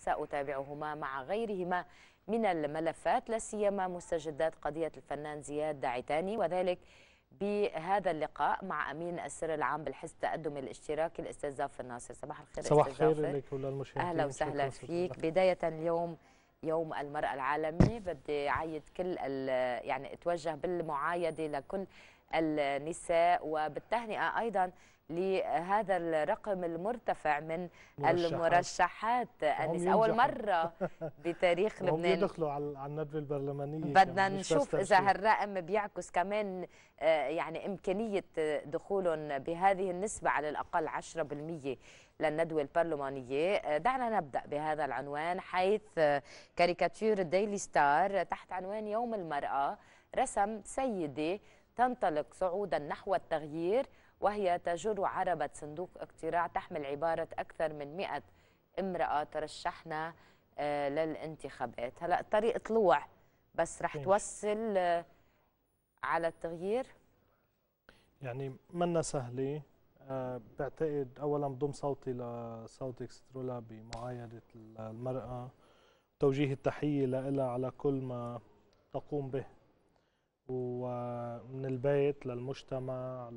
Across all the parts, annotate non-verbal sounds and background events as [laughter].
سأتابعهما مع غيرهما من الملفات لا سيما مستجدات قضية الفنان زياد داعتاني وذلك بهذا اللقاء مع امين السر العام بالحزب التقدمي الاشتراكي الاستاذ ظافر ناصر صباح الخير صباح الخير لك وللمشاهدين اهلا وسهلا فيك بدايه اليوم يوم المراه العالمي بدي اعيد كل يعني اتوجه بالمعايده لكل النساء وبالتهنئه ايضا لهذا الرقم المرتفع من مرشحات. المرشحات أنس أول مرة [laughs] بتاريخ لبنان بيدخلوا على الندوة البرلمانية بدنا نشوف إذا هالرقم بيعكس كمان آه، يعني إمكانية دخولهم بهذه النسبة على الأقل 10% للندوة البرلمانية آه، دعنا نبدأ بهذا العنوان حيث آه، كاريكاتير ديلي ستار تحت عنوان يوم المرأة رسم سيدة تنطلق صعودا نحو التغيير وهي تجر عربة صندوق اقتراع تحمل عبارة أكثر من 100 امرأة ترشحنا آه، للانتخابات هلا الطريق طلوع بس رح توصل آه، على التغيير يعني منا سهلة أه بعتقد اولا بضم صوتي لصوتك سترولا بمعايده المراه توجيه التحيه لها على كل ما تقوم به ومن البيت للمجتمع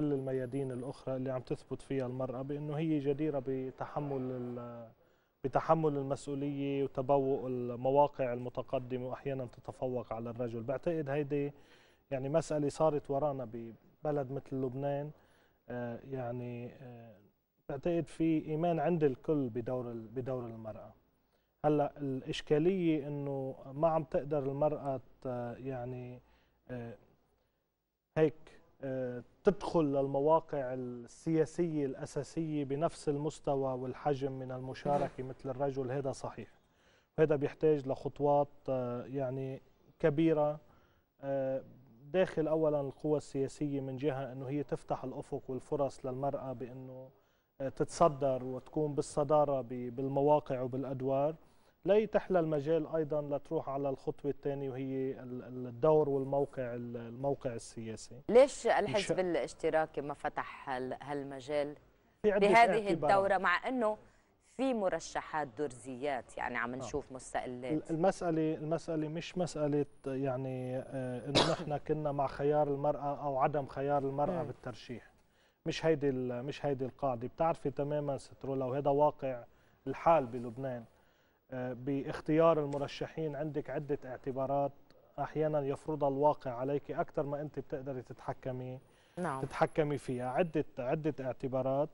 كل الميادين الاخرى اللي عم تثبت فيها المراه بانه هي جديره بتحمل بتحمل المسؤوليه وتبوؤ المواقع المتقدمه واحيانا تتفوق على الرجل بعتقد هيدي يعني مساله صارت ورانا ببلد مثل لبنان آه، يعني آه، بعتقد في ايمان عند الكل بدور بدور المراه هلا الاشكاليه انه ما عم تقدر المراه يعني آه، هيك تدخل للمواقع السياسية الأساسية بنفس المستوى والحجم من المشاركة [laughs] مثل الرجل هذا صحيح هذا بيحتاج لخطوات آه، يعني كبيرة آه، داخل أولا القوى السياسية من جهة أنه هي تفتح الأفق والفرص للمرأة بأنه آه، تتصدر وتكون بالصدارة بالمواقع وبالأدوار لي تحلى المجال ايضا لتروح على الخطوه الثانيه وهي الدور والموقع الموقع السياسي ليش الحزب الاشتراكي ما فتح هالمجال بهذه الدوره مع انه في مرشحات درزيات يعني عم آه. نشوف آه. مستقلات المسألة المسألة مش مسألة يعني آه انه نحن كنا مع خيار المرأة او عدم خيار المرأة بالترشيح مش هيدي مش هيدي القاعدة بتعرفي تماما سترولا وهذا واقع الحال بلبنان باختيار المرشحين عندك عدة اعتبارات أحيانا يفرضها الواقع عليك أكثر ما أنت بتقدري تتحكمي نعم. تتحكمي فيها عدة عدة اعتبارات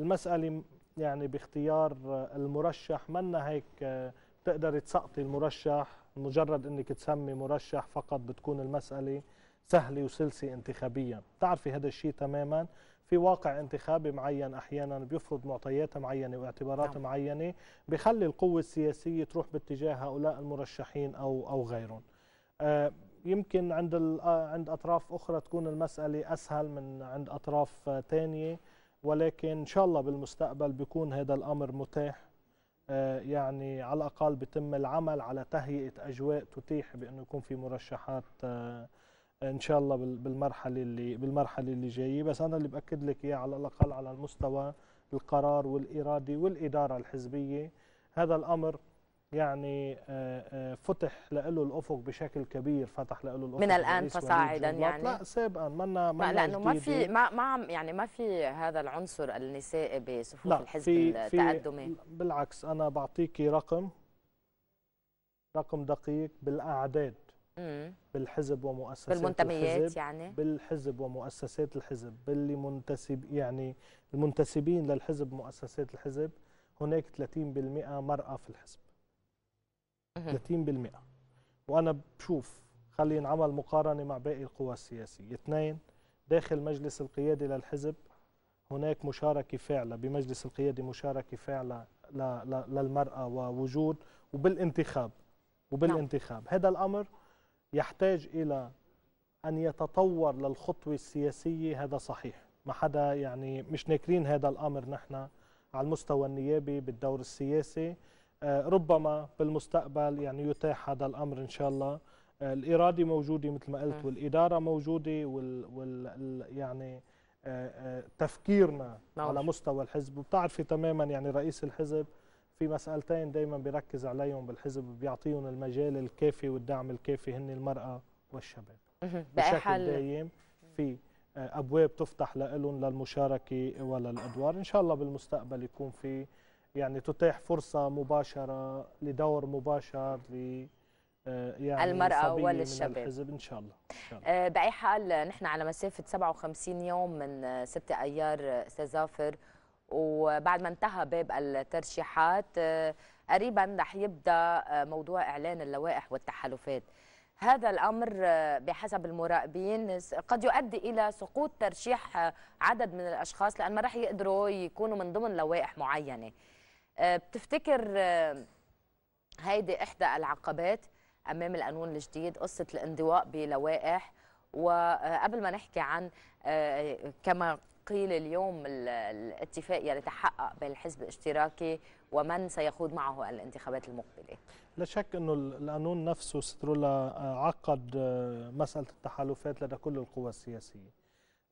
المسألة يعني باختيار المرشح منا هيك آه، بتقدري تسقطي المرشح مجرد انك تسمي مرشح فقط بتكون المسألة سهلة وسلسة انتخابيا بتعرفي هذا الشيء تماما في واقع انتخابي معين احيانا بيفرض معطيات معينه واعتبارات نعم. معينه بخلي القوه السياسيه تروح باتجاه هؤلاء المرشحين او او غيرهم آه يمكن عند آه، عند اطراف اخرى تكون المساله اسهل من عند اطراف ثانيه آه، ولكن ان شاء الله بالمستقبل بيكون هذا الامر متاح آه، يعني على الاقل بيتم العمل على تهيئه اجواء تتيح بانه يكون في مرشحات ان شاء الله بالمرحله اللي بالمرحله اللي جايه بس انا اللي باكد لك اياه على الاقل على المستوى القرار والاراده والاداره الحزبيه هذا الامر يعني آه، آه، فتح له الافق بشكل كبير فتح له الافق من الان فصاعدا يعني لا سابقا منا ما لانه ما في ما ما يعني ما في هذا العنصر النسائي بصفوف الحزب في التقدمي في بالعكس انا بعطيكي رقم رقم دقيق بالاعداد بالحزب ومؤسسات بالمنتميات الحزب يعني بالحزب ومؤسسات الحزب باللي منتسب يعني المنتسبين للحزب مؤسسات الحزب هناك 30% مرأة في الحزب 30% وأنا بشوف خلي نعمل مقارنة مع باقي القوى السياسية اثنين داخل مجلس القيادة للحزب هناك مشاركة فعلة بمجلس القيادة مشاركة فعلة للمرأة ووجود وبالانتخاب وبالانتخاب هذا الأمر يحتاج إلى أن يتطور للخطوة السياسية هذا صحيح ما حدا يعني مش ناكرين هذا الأمر نحن على المستوى النيابي بالدور السياسي آه، ربما بالمستقبل يعني يتاح هذا الأمر إن شاء الله آه، الإرادة موجودة مثل ما قلت والإدارة موجودة وال, وال يعني آه، تفكيرنا نعم. على مستوى الحزب وبتعرفي تماما يعني رئيس الحزب في مسألتين دايما بيركز عليهم بالحزب بيعطيهم المجال الكافي والدعم الكافي هن المرأة والشباب بشكل دايم في آه، أبواب تفتح لهم للمشاركة وللأدوار إن شاء الله بالمستقبل يكون في يعني تتاح فرصة مباشرة لدور مباشر ل آه، يعني المرأة وللشباب الحزب إن شاء الله, إن شاء الله. آه، بأي حال نحن على مسافة 57 يوم من 6 أيار أستاذ ظافر وبعد ما انتهى باب الترشيحات آه، قريبا رح يبدا آه، موضوع اعلان اللوائح والتحالفات هذا الامر آه، بحسب المراقبين قد يؤدي الى سقوط ترشيح عدد من الاشخاص لان ما رح يقدروا يكونوا من ضمن لوائح معينه بتفتكر هيدي احدى العقبات امام القانون الجديد قصه الانضواء بلوائح وقبل ما نحكي عن كما قيل اليوم الاتفاق يعني تحقق بين الحزب الاشتراكي ومن سيخوض معه الانتخابات المقبله؟ لا شك انه القانون نفسه سترولا آه، عقد آه، مساله التحالفات لدى كل القوى السياسيه.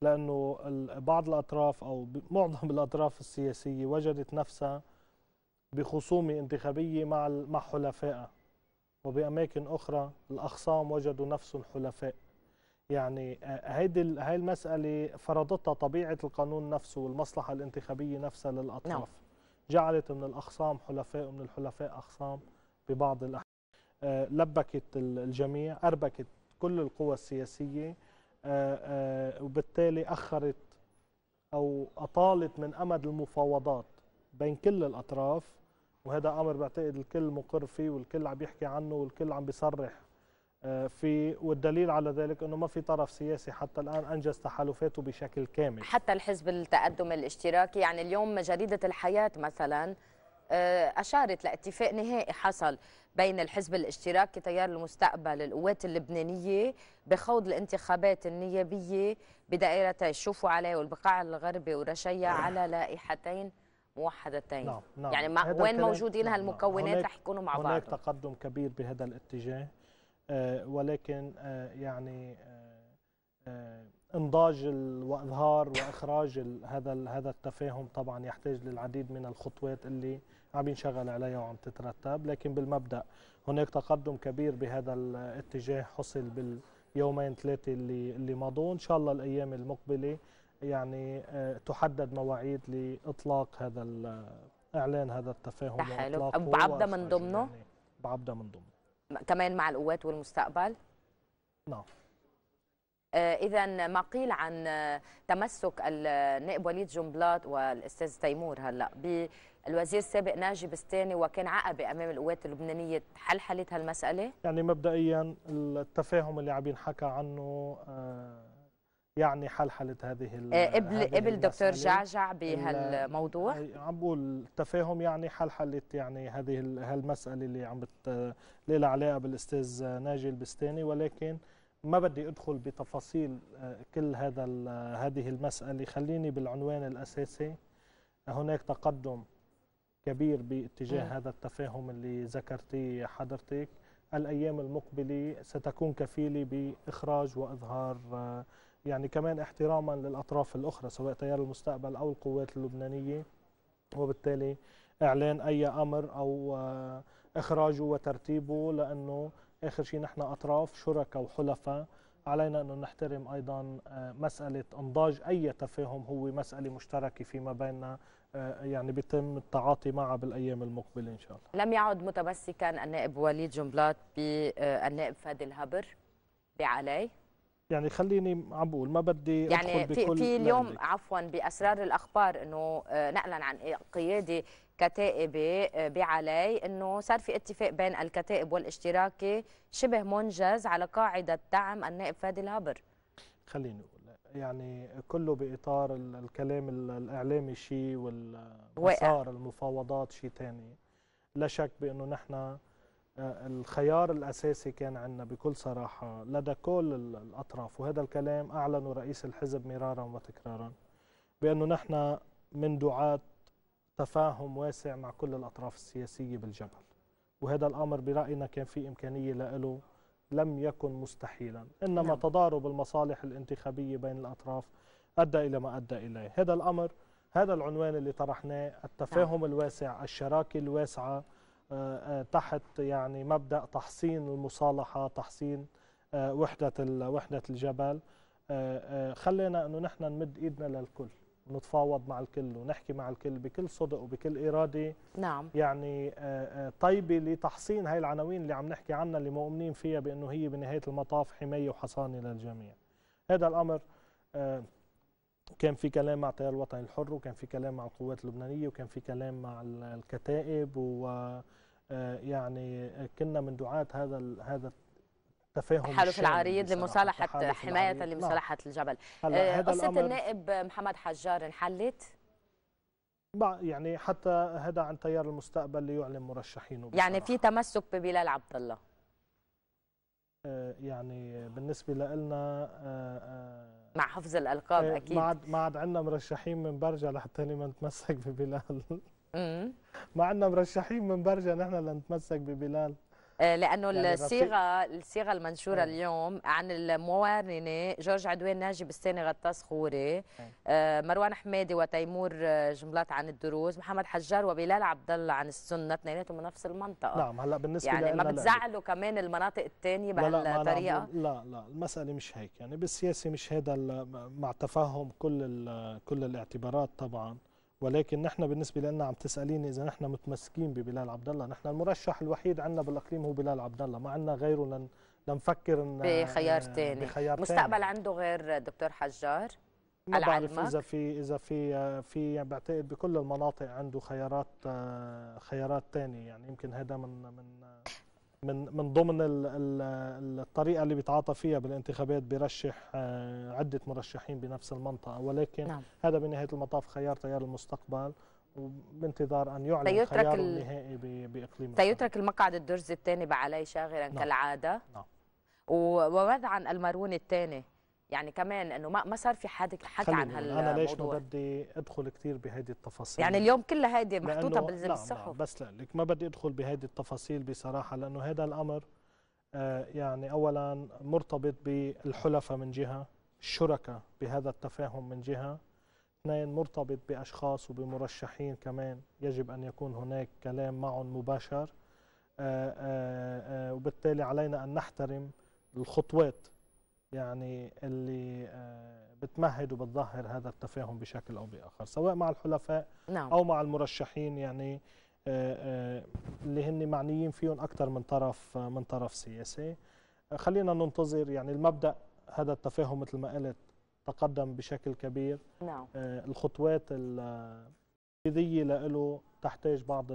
لانه بعض الاطراف او معظم [laughs] الاطراف السياسيه وجدت نفسها بخصومه انتخابيه مع مع حلفائها وباماكن اخرى الاخصام وجدوا نفسهم حلفاء. يعني آه، هيدي هاي المسألة فرضتها طبيعة القانون نفسه والمصلحة الانتخابية نفسها للأطراف نعم. جعلت من الأخصام حلفاء ومن الحلفاء أخصام ببعض الأحيان آه، لبكت الجميع أربكت كل القوى السياسية آه، وبالتالي أخرت أو أطالت من أمد المفاوضات بين كل الأطراف وهذا أمر بعتقد الكل مقر فيه والكل عم يحكي عنه والكل عم بيصرح آه، في والدليل على ذلك انه ما في طرف سياسي حتى الان انجز تحالفاته بشكل كامل حتى الحزب التقدم الاشتراكي يعني اليوم جريده الحياه مثلا آه، اشارت لاتفاق نهائي حصل بين الحزب الاشتراكي تيار المستقبل القوات اللبنانيه بخوض الانتخابات النيابيه بدائرتي شوفوا عليه والبقاع الغربي ورشيا نعم. على لائحتين موحدتين نعم. نعم. يعني وين موجودين نعم. نعم. هالمكونات رح يكونوا مع بعض هناك تقدم كبير بهذا الاتجاه آه، ولكن آه، يعني آه، انضاج واظهار واخراج هذا هذا التفاهم طبعا يحتاج للعديد من الخطوات اللي عم ينشغل عليها وعم تترتب لكن بالمبدا هناك تقدم كبير بهذا الاتجاه حصل باليومين ثلاثه اللي اللي مضوا ان شاء الله الايام المقبله يعني تحدد مواعيد لاطلاق هذا اعلان هذا التفاهم تحالف ابو عبده من ضمنه يعني بعبده من ضمنه كمان مع القوات والمستقبل نعم آه، إذا ما قيل عن تمسك النائب وليد جنبلاط والأستاذ تيمور هلا بالوزير السابق ناجي بستاني وكان عقبة أمام القوات اللبنانية حل حلت هالمسألة؟ يعني مبدئيا التفاهم اللي عم ينحكى عنه آه، يعني حلحلت آه، هذه قبل قبل دكتور جعجع بهالموضوع عم بقول التفاهم يعني حلحلت يعني هذه هالمساله اللي عم بت لها علاقه بالاستاذ ناجي البستاني ولكن ما بدي ادخل بتفاصيل آه، كل هذا هذه المساله خليني بالعنوان الاساسي هناك تقدم كبير باتجاه م. هذا التفاهم اللي ذكرتيه حضرتك الايام المقبله ستكون كفيله باخراج واظهار آه، يعني كمان احتراما للأطراف الأخرى سواء تيار المستقبل أو القوات اللبنانية وبالتالي إعلان أي أمر أو آه، إخراجه وترتيبه لأنه آخر شيء نحن أطراف شركاء وحلفاء علينا انه نحترم أيضا آه، مسألة أنضاج أي تفاهم هو مسألة مشتركة فيما بيننا آه، يعني بيتم التعاطي معها بالايام المقبله ان شاء الله. لم يعد متمسكا النائب وليد جنبلاط بالنائب فادي الهبر بعلي يعني خليني عم بقول ما بدي يعني أدخل في بكل في اليوم لهندك. عفوا باسرار الاخبار انه آه، نقلا عن قياده كتائبه آه، بعلي انه صار في اتفاق بين الكتائب والاشتراكي شبه منجز على قاعده دعم النائب فادي الهابر خليني اقول يعني كله باطار الكلام الاعلامي شيء والمسار المفاوضات شيء ثاني لا شك بانه نحن الخيار الأساسي كان عندنا بكل صراحة لدى كل الأطراف وهذا الكلام أعلنوا رئيس الحزب مرارا وتكرارا بأنه نحن من دعاة تفاهم واسع مع كل الأطراف السياسية بالجبل وهذا الأمر برأينا كان في إمكانية له لم يكن مستحيلا إنما نعم. تضارب المصالح الانتخابية بين الأطراف أدى إلى ما أدى إليه هذا الأمر هذا العنوان اللي طرحناه التفاهم نعم. الواسع الشراكة الواسعة آه، آه، تحت يعني مبدا تحصين المصالحه تحصين آه، وحده وحده الجبل خلينا انه نحن نمد ايدنا للكل نتفاوض مع الكل ونحكي مع الكل بكل صدق وبكل إرادة نعم يعني طيبة لتحصين هاي العناوين اللي عم نحكي عنها اللي مؤمنين فيها بأنه هي بنهاية المطاف حماية وحصانة للجميع هذا الأمر وكان في كلام مع التيار الوطني الحر وكان في كلام مع القوات اللبنانيه وكان في كلام مع الكتائب و آه، يعني كنا من دعاة هذا هذا تفاهم حلف العريض لمصالحه حمايه نعم. لمصالحه الجبل آه، قصه النائب محمد حجار انحلت يعني حتى هذا عن تيار المستقبل ليعلن مرشحينه بصراحة. يعني في تمسك ببلال عبد الله آه، يعني بالنسبه لنا مع حفظ الالقاب إيه، اكيد ما عاد ما عاد عندنا مرشحين من برجا لحتى ما نتمسك ببلال امم ما عندنا مرشحين من برجا نحن لنتمسك ببلال آه، لانه يعني الصيغه الصيغه المنشوره إيه. اليوم عن الموارنه جورج عدوان ناجي بستاني غطاس خوري مروان حمادي وتيمور آه، جملات عن الدروز محمد حجار وبلال عبد الله عن السنه اثنيناتهم من نفس المنطقه نعم هلا بالنسبه يعني ما بتزعلوا كمان المناطق الثانيه بهالطريقه لا, لا لا المساله مش هيك يعني بالسياسه مش هذا مع تفهم كل كل الاعتبارات طبعا ولكن نحن بالنسبه لنا عم تساليني اذا نحن متمسكين ببلال عبد الله نحن المرشح الوحيد عندنا بالاقليم هو بلال عبد الله ما عندنا غيره لن لنفكر بخيار ثاني آه، بخيار مستقبل تاني. عنده غير دكتور حجار ما بعرف اذا في اذا في آه، في يعني بعتقد بكل المناطق عنده خيارات آه، خيارات ثانيه يعني يمكن هذا من من من من ضمن الطريقه اللي بيتعاطى فيها بالانتخابات بيرشح آه، عده مرشحين بنفس المنطقه ولكن نعم. هذا بنهايه المطاف خيار تيار المستقبل وبانتظار ان يعلن خياره النهائي باقليم سيترك المقعد الدرزي الثاني بعلي شاغرا نعم. كالعاده نعم. وماذا عن المارون الثاني يعني كمان انه ما ما صار في حد حكي عن هالموضوع انا ليش ما بدي ادخل كثير بهيدي التفاصيل يعني اليوم كلها هيدي محطوطه بالصحف الصحف لا بس لك ما بدي ادخل بهيدي التفاصيل بصراحه لانه هذا الامر آه يعني اولا مرتبط بالحلفاء من جهه الشركاء بهذا التفاهم من جهه اثنين مرتبط باشخاص وبمرشحين كمان يجب ان يكون هناك كلام معهم مباشر آآ آه، آآ آه، آه، وبالتالي علينا ان نحترم الخطوات يعني اللي آه، بتمهد وبتظهر هذا التفاهم بشكل او باخر سواء مع الحلفاء نعم. او مع المرشحين يعني آه، آه، اللي هن معنيين فيهم اكثر من طرف من طرف سياسي خلينا ننتظر يعني المبدا هذا التفاهم مثل ما قلت تقدم بشكل كبير نعم. الخطوات التنفيذيه له تحتاج بعض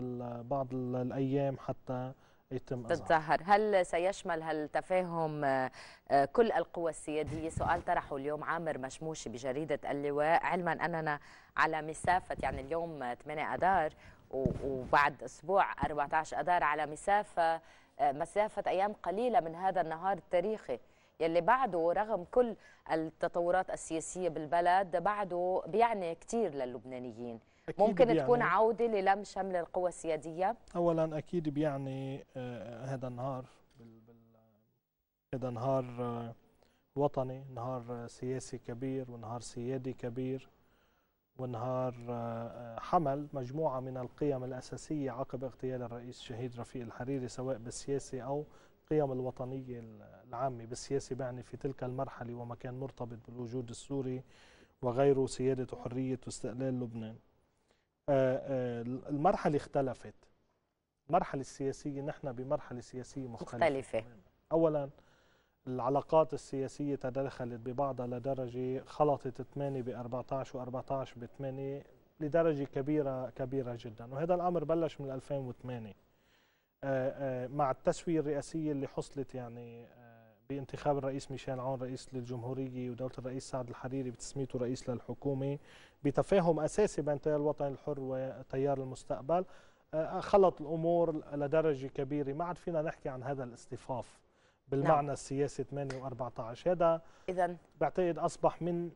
بعض الايام حتى يتم تتظاهر هل سيشمل هالتفاهم آه، آه، كل القوى السيادية سؤال طرحه اليوم عامر مشموشي بجريدة اللواء علما أننا على مسافة يعني اليوم 8 أدار وبعد أسبوع 14 أدار على مسافة آه، مسافة أيام قليلة من هذا النهار التاريخي يلي بعده رغم كل التطورات السياسية بالبلد بعده بيعني كتير للبنانيين ممكن بيعني تكون عودة للم شمل القوى السيادية أولا أكيد بيعني هذا آه، النهار هذا نهار آه، وطني نهار آه، سياسي كبير ونهار سيادي كبير ونهار حمل مجموعة من القيم الأساسية عقب اغتيال الرئيس الشهيد رفيق الحريري سواء بالسياسي أو قيم الوطنية العامة بالسياسة بعني في تلك المرحلة وما كان مرتبط بالوجود السوري وغيره سيادة وحرية واستقلال لبنان آه، آه، المرحله اختلفت المرحله السياسيه نحن بمرحله سياسيه مختلفه, مختلفة. اولا العلاقات السياسية تدخلت ببعضها لدرجة خلطت 8 ب 14 و 14 ب 8 لدرجة كبيرة كبيرة جدا وهذا الأمر بلش من 2008 آه، مع التسوية الرئاسية اللي حصلت يعني بانتخاب الرئيس ميشيل عون رئيس للجمهورية ودولة الرئيس سعد الحريري بتسميته رئيس للحكومة بتفاهم أساسي بين تيار الوطن الحر وتيار المستقبل آه، خلط الأمور لدرجة كبيرة ما عاد فينا نحكي عن هذا الاصطفاف بالمعنى نعم. السياسي 8 و14 هذا إذا بعتقد أصبح من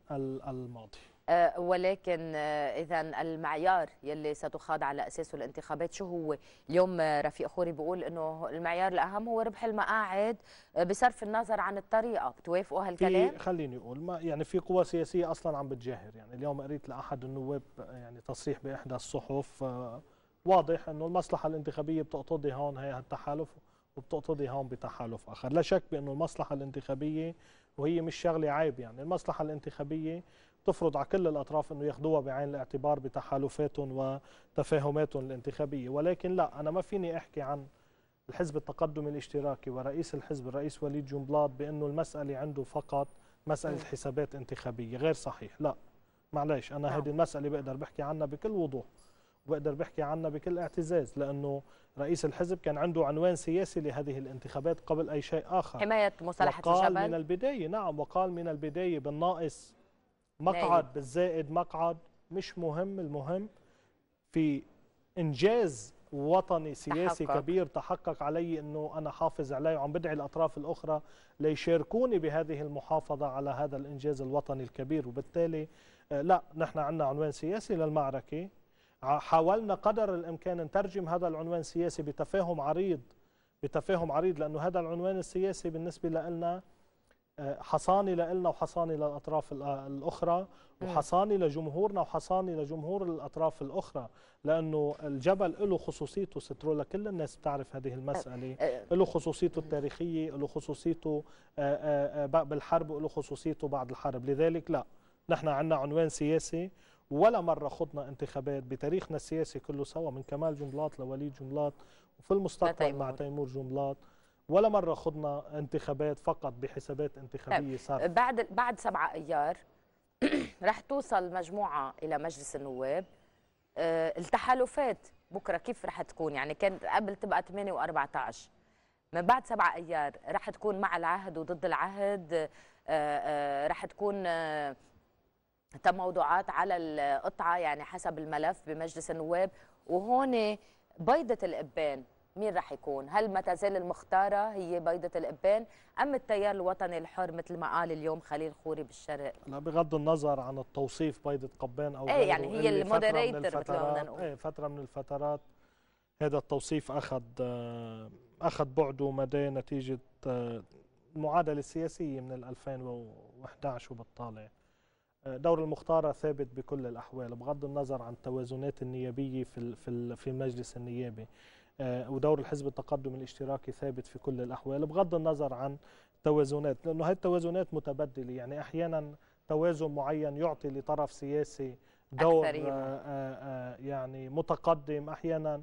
الماضي آه، ولكن آه، اذا المعيار يلي ستخاض على اساسه الانتخابات شو هو اليوم آه، رفيق خوري بيقول انه المعيار الاهم هو ربح المقاعد بصرف النظر عن الطريقه بتوافقوا هالكلام خليني اقول ما يعني في قوى سياسيه اصلا عم بتجاهر يعني اليوم قريت لاحد النواب يعني تصريح باحدى الصحف واضح انه المصلحه الانتخابيه بتقتضي هون هي التحالف وبتقتضي هون بتحالف اخر لا شك بانه المصلحه الانتخابيه وهي مش شغله عيب يعني المصلحه الانتخابيه تفرض على كل الأطراف أنه ياخدوها بعين الاعتبار بتحالفاتهم وتفاهماتهم الانتخابية ولكن لا أنا ما فيني أحكي عن الحزب التقدمي الاشتراكي ورئيس الحزب الرئيس وليد جنبلاط بأنه المسألة عنده فقط مسألة حسابات انتخابية غير صحيح لا معلش أنا نعم. هذه المسألة بقدر بحكي عنها بكل وضوح وبقدر بحكي عنها بكل اعتزاز لانه رئيس الحزب كان عنده عنوان سياسي لهذه الانتخابات قبل اي شيء اخر حمايه مصالحه الشباب وقال من البدايه نعم وقال من البدايه بالناقص مقعد بالزائد مقعد مش مهم المهم في انجاز وطني سياسي تحقق. كبير تحقق علي انه انا حافظ عليه وعم بدعي الاطراف الاخرى ليشاركوني بهذه المحافظه على هذا الانجاز الوطني الكبير وبالتالي آه، لا نحن عندنا عنوان سياسي للمعركه حاولنا قدر الامكان نترجم هذا العنوان السياسي بتفاهم عريض بتفاهم عريض لانه هذا العنوان السياسي بالنسبه لنا حصانه لنا وحصانه للاطراف الاخرى وحصانه لجمهورنا وحصانه لجمهور الاطراف الاخرى لانه الجبل له خصوصيته سترولا كل الناس بتعرف هذه المساله أه، أه. له خصوصيته التاريخيه له خصوصيته أه، بالحرب له خصوصيته بعد الحرب لذلك لا نحن عندنا عنوان سياسي ولا مرة خضنا انتخابات بتاريخنا السياسي كله سوا من كمال جملات لوليد جملات وفي المستقبل مع تيمور جملات ولا مره خضنا انتخابات فقط بحسابات انتخابيه طيب، صار بعد بعد 7 ايار [clears throat] رح توصل مجموعه الى مجلس النواب آه، التحالفات بكره كيف رح تكون يعني كانت قبل تبقى 8 و14 من بعد 7 ايار رح تكون مع العهد وضد العهد آه، آه، رح تكون موضوعات على القطعه يعني حسب الملف بمجلس النواب وهون بيضه الابان مين راح يكون؟ هل ما تزال المختاره هي بيضه الابان ام التيار الوطني الحر مثل ما قال اليوم خليل خوري بالشرق؟ لا بغض النظر عن التوصيف بيضه قبان او ايه يعني هي المودريتر مثل ما نقول ايه فتره من الفترات هذا التوصيف اخذ آه، اخذ بعده مدى نتيجه آه، المعادله السياسيه من 2011 وبالطالع آه، دور المختارة ثابت بكل الأحوال بغض النظر عن التوازنات النيابية في في المجلس النيابي آه، ودور الحزب التقدم الاشتراكي ثابت في كل الاحوال بغض النظر عن توازنات لانه هاي التوازنات متبدله يعني احيانا توازن معين يعطي لطرف سياسي دور آآ آآ آه، آه، يعني متقدم احيانا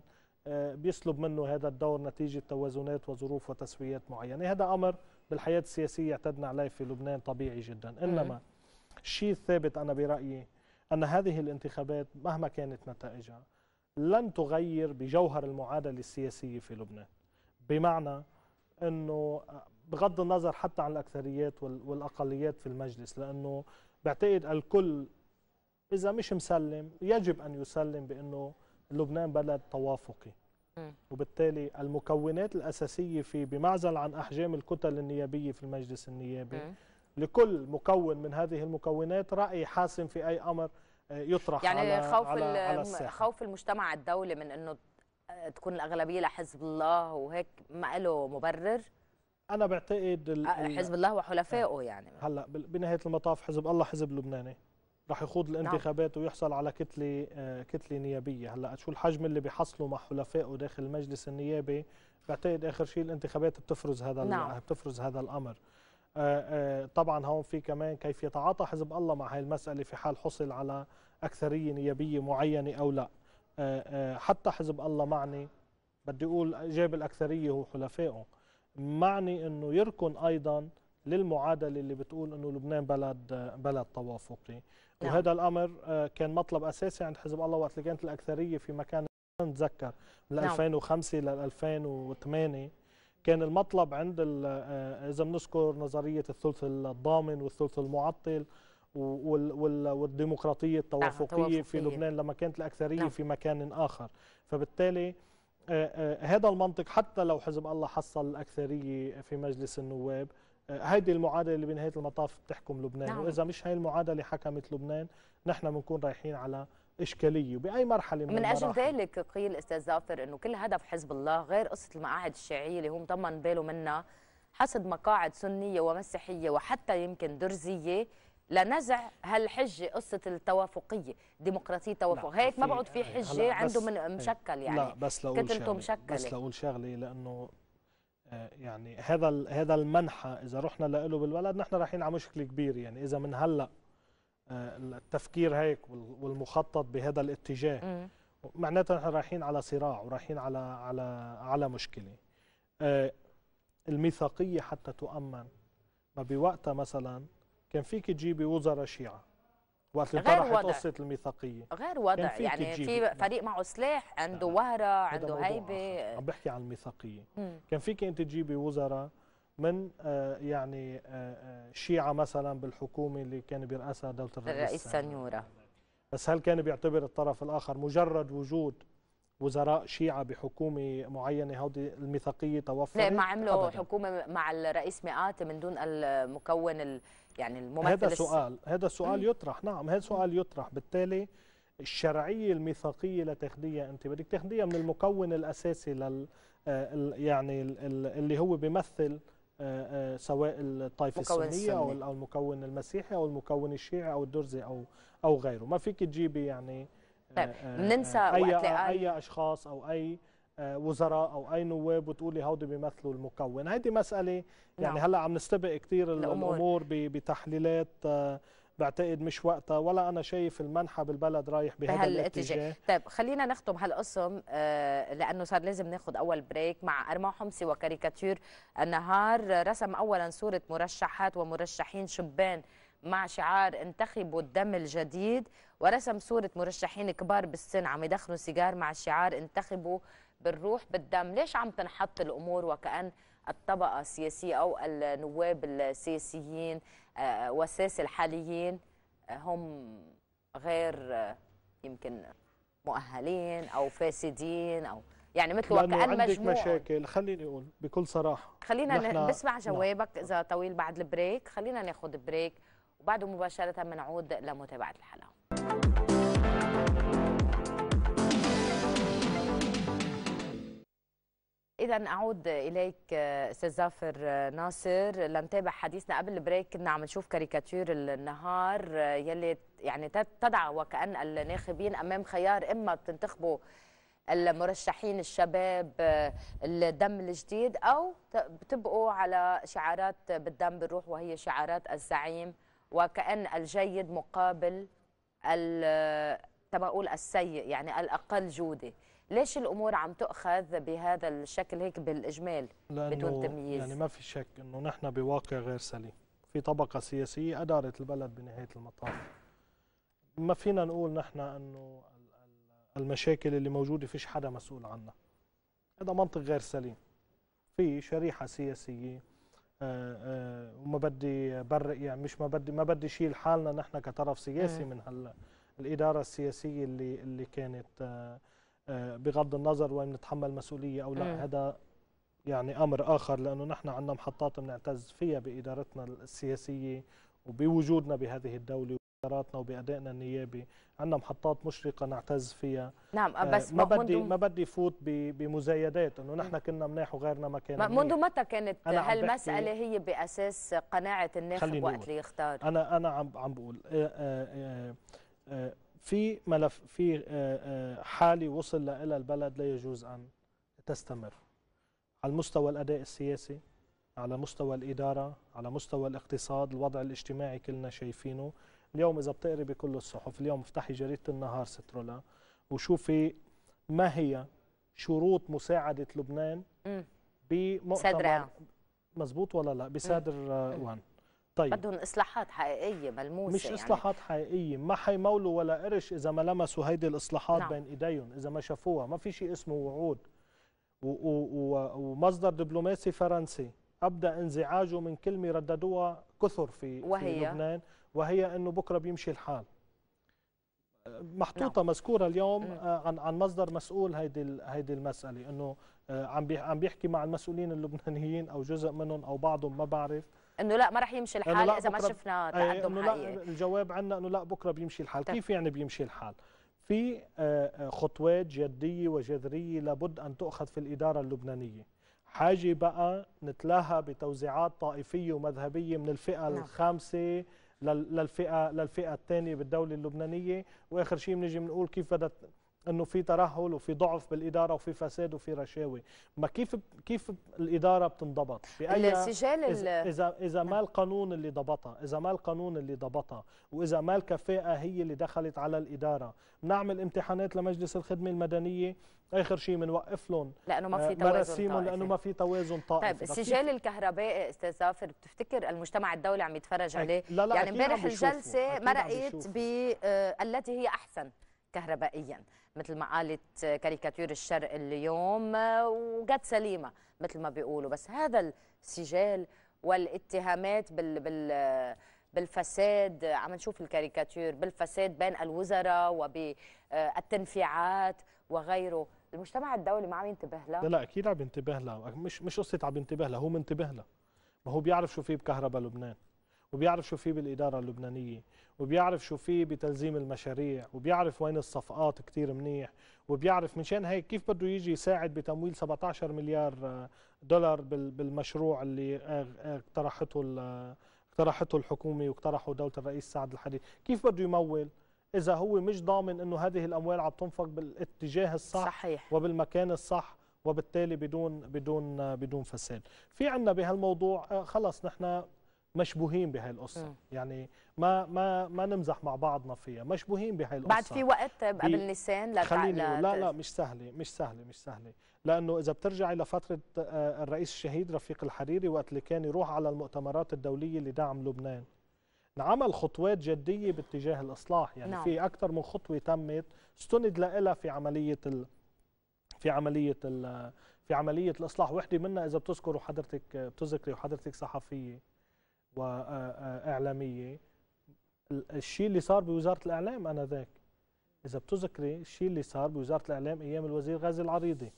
بيسلب منه هذا الدور نتيجه توازنات وظروف وتسويات معينه هذا امر بالحياه السياسيه اعتدنا عليه في لبنان طبيعي جدا انما الشيء الثابت انا برايي ان هذه الانتخابات مهما كانت نتائجها لن تغير بجوهر المعادله السياسيه في لبنان بمعنى انه بغض النظر حتى عن الاكثريات والاقليات في المجلس لانه بعتقد الكل اذا مش مسلم يجب ان يسلم بانه لبنان بلد توافقي وبالتالي المكونات الاساسيه فيه بمعزل عن احجام الكتل النيابيه في المجلس النيابي لكل مكون من هذه المكونات راي حاسم في اي امر يطرح يعني على خوف على, الساحة. خوف المجتمع الدولي من انه تكون الاغلبيه لحزب الله وهيك ما له مبرر انا بعتقد آه، حزب الله وحلفائه آه. يعني هلا بنهايه المطاف حزب الله حزب لبناني رح يخوض نعم. الانتخابات نعم. ويحصل على كتله آه، كتله نيابيه هلا شو الحجم اللي بيحصلوا مع حلفائه داخل المجلس النيابي بعتقد اخر شيء الانتخابات بتفرز هذا نعم. بتفرز هذا الامر آه، آه، طبعا هون في كمان كيف يتعاطى حزب الله مع هاي المسألة في حال حصل على أكثرية نيابية معينة أو لا آه، حتى حزب الله معني بدي أقول جاب الأكثرية هو حلفائه معني أنه يركن أيضا للمعادلة اللي بتقول أنه لبنان بلد بلد توافقي نعم. وهذا الأمر كان مطلب أساسي عند حزب الله وقت اللي كانت الأكثرية في مكان نتذكر من نعم. 2005 لل 2008 كان المطلب عند آه، اذا بنذكر نظريه الثلث الضامن والثلث المعطل والديمقراطيه نعم، التوافقيه في لبنان لما كانت الاكثريه نعم. في مكان اخر فبالتالي آه، آه، هذا المنطق حتى لو حزب الله حصل الأكثرية في مجلس النواب هيدي المعادلة اللي بنهاية المطاف بتحكم لبنان نعم. وإذا مش هاي المعادلة حكمت لبنان نحن بنكون رايحين على إشكالية بأي مرحلة من, من أجل ذلك قيل أستاذ ظافر أنه كل هدف حزب الله غير قصة المقاعد الشيعية اللي هو مطمن باله منها حصد مقاعد سنية ومسيحية وحتى يمكن درزية لنزع هالحجة قصة التوافقية ديمقراطية توافق هيك ما بعد في حجة عنده من إيه. مشكل يعني لا بس لأقول شغلة مشكلة. بس لأقول شغلة لأنه آه، يعني هذا هذا المنحى إذا رحنا له بالبلد نحن رايحين على مشكلة كبيرة يعني إذا من هلأ آه، التفكير هيك والمخطط بهذا الاتجاه معناتها نحن رايحين على صراع ورايحين على على على مشكله آه، الميثاقيه حتى تؤمن ما بوقتها مثلا كان فيك تجيبي وزراء شيعه وقت اللي طرحت قصه الميثاقيه غير وضع يعني في فريق معه سلاح عنده نعم. وهره عنده هيبه عم بحكي عن الميثاقيه مم. كان فيك انت تجيبي وزراء من آه، يعني آه، آه، شيعة مثلا بالحكومة اللي كان بيرأسها دولة الرئيس الرئيس سنيورة بس هل كان بيعتبر الطرف الآخر مجرد وجود وزراء شيعة بحكومة معينة هودي الميثاقية توفرت لا ما عملوا أبداً. حكومة مع الرئيس مئات من دون المكون ال يعني الممثل هذا سؤال هذا سؤال يطرح نعم هذا سؤال يطرح بالتالي الشرعية الميثاقية لتاخديها أنت بدك تاخديها من المكون الأساسي لل يعني اللي هو بيمثل آه، آه، سواء الطائفه السنيه او المكون المسيحي او المكون الشيعي او الدرزي او او غيره ما فيك تجيبي يعني آه، طيب بننسى اي اي اشخاص او اي وزراء او اي نواب وتقولي هودي بيمثلوا المكون هيدي مساله يعني نعم. هلا عم نستبق كثير الامور, الأمور بتحليلات بعتقد مش وقتها ولا انا شايف المنحى بالبلد رايح بهذا الاتجاه طيب خلينا نختم هالقسم آه، لانه صار لازم ناخذ اول بريك مع ارما حمصي وكاريكاتير النهار رسم اولا صوره مرشحات ومرشحين شبان مع شعار انتخبوا الدم الجديد ورسم صوره مرشحين كبار بالسن عم يدخنوا سيجار مع شعار انتخبوا بالروح بالدم ليش عم تنحط الامور وكأن الطبقة السياسية أو النواب السياسيين آه، والساسة الحاليين آه، هم غير آه، يمكن مؤهلين أو فاسدين أو يعني مثل وكأن مجموعة عندك مشاكل خليني أقول بكل صراحة خلينا نسمع نعم. جوابك إذا طويل بعد البريك خلينا ناخذ بريك وبعده مباشرة بنعود لمتابعة الحلقة إذا أعود إليك أستاذ زافر ناصر لنتابع حديثنا قبل البريك كنا عم نشوف كاريكاتير النهار يلي يعني تدعى وكأن الناخبين أمام خيار إما بتنتخبوا المرشحين الشباب الدم الجديد أو بتبقوا على شعارات بالدم بالروح وهي شعارات الزعيم وكأن الجيد مقابل اقول السيء يعني الأقل جودة ليش الامور عم تؤخذ بهذا الشكل هيك بالاجمال بدون تمييز يعني ما في شك انه نحن بواقع غير سليم في طبقه سياسيه ادارت البلد بنهايه المطاف ما فينا نقول نحن انه المشاكل اللي موجوده فيش حدا مسؤول عنها هذا منطق غير سليم في شريحه سياسيه آه، آه، وما بدي برق يعني مش ما بدي ما بدي شيل حالنا نحن كطرف سياسي من هال الاداره السياسيه اللي اللي كانت آه، آه، بغض النظر وين نتحمل مسؤوليه او لا هذا يعني امر اخر لانه نحن عندنا محطات بنعتز فيها بادارتنا السياسيه وبوجودنا بهذه الدوله قراراتنا وبادائنا النيابي عندنا محطات مشرقه نعتز فيها نعم آه، بس ما بدي ما بدي فوت بمزايدات انه نحن كنا مناح وغيرنا ما كان منذ متى كانت هالمساله هي باساس قناعه الناخب وقت اللي يختار انا انا عم عم بقول آآ آه، آآ آآ في ملف في آه، آه، حاله وصل لها البلد لا يجوز ان تستمر على المستوى الاداء السياسي على مستوى الاداره على مستوى الاقتصاد الوضع الاجتماعي كلنا شايفينه اليوم اذا بتقري بكل الصحف اليوم افتحي جريده النهار سترولا وشوفي ما هي شروط مساعده لبنان بمؤتمر مزبوط ولا لا بسادر آه، وان طيب بدهم اصلاحات حقيقيه ملموسه مش يعني. اصلاحات حقيقيه ما حيمولوا ولا قرش اذا ما لمسوا هيدي الاصلاحات نعم. بين ايديهم اذا ما شافوها ما في شيء اسمه وعود ومصدر دبلوماسي فرنسي ابدى انزعاجه من كلمه رددوها كثر في, وهي. في لبنان وهي انه بكره بيمشي الحال محطوطه نعم. مذكوره اليوم نعم. آه، عن عن مصدر مسؤول هيدي هيدي المساله انه آه، عم عم بيحكي مع المسؤولين اللبنانيين او جزء منهم او بعضهم ما بعرف انه لا ما رح يمشي الحال اذا ما شفنا إيه، تقدم حقيقي لا الجواب عندنا انه لا بكره بيمشي الحال طيب. كيف يعني بيمشي الحال في آه، خطوات جديه وجذريه لابد ان تؤخذ في الاداره اللبنانيه حاجه بقى نتلاها بتوزيعات طائفيه ومذهبيه من الفئه نعم. الخامسه للفئه للفئه الثانيه بالدوله اللبنانيه واخر شيء بنجي بنقول كيف بدها انه في ترهل وفي ضعف بالاداره وفي فساد وفي رشاوي ما كيف كيف الاداره بتنضبط باي السجال اذا اذا ما القانون اللي ضبطها اذا ما القانون اللي ضبطها واذا ما الكفاءه هي اللي دخلت على الاداره بنعمل امتحانات لمجلس الخدمه المدنيه اخر شيء بنوقف لهم لانه ما في آه، توازن طائفي لانه ما في توازن طائفي طيب السجال الكهربائي استاذ ظافر بتفتكر المجتمع الدولي عم يتفرج إيه. عليه لا لا يعني امبارح الجلسه مرقت بالتي آه، هي احسن كهربائيا مثل ما قالت كاريكاتير الشرق اليوم وقد سليمه مثل ما بيقولوا بس هذا السجال والاتهامات بال بال بالفساد عم نشوف الكاريكاتير بالفساد بين الوزراء وبالتنفيعات وغيره المجتمع الدولي ما عم ينتبه لها لا لا اكيد عم ينتبه لها مش مش قصه عم ينتبه لها هو منتبه لها ما هو بيعرف شو في بكهرباء لبنان وبيعرف شو في بالإدارة اللبنانية وبيعرف شو في بتلزيم المشاريع وبيعرف وين الصفقات كتير منيح وبيعرف مشان هيك كيف بده يجي يساعد بتمويل 17 مليار دولار بالمشروع اللي اقترحته اقترحته الحكومة واقترحه دولة الرئيس سعد الحديد كيف بده يمول إذا هو مش ضامن أنه هذه الأموال عم تنفق بالاتجاه الصح صحيح. وبالمكان الصح وبالتالي بدون بدون بدون فساد في عندنا بهالموضوع آه، خلص نحن مشبوهين بهي القصه يعني ما ما ما نمزح مع بعضنا فيها مشبوهين بهي القصه بعد في وقت قبل نيسان لا خليني لا لا مش سهله مش سهله مش سهله لانه اذا بترجعي لفتره آه، الرئيس الشهيد رفيق الحريري وقت اللي كان يروح على المؤتمرات الدوليه لدعم لبنان انعمل خطوات جديه باتجاه الاصلاح يعني نعم. في اكثر من خطوه تمت استند لها في عمليه ال... في عمليه ال... في عمليه الاصلاح وحده منها اذا بتذكروا حضرتك بتذكري وحضرتك صحفيه واعلاميه الشيء اللي صار بوزاره الاعلام انذاك اذا بتذكري الشيء اللي صار بوزاره الاعلام ايام الوزير غازي العريضي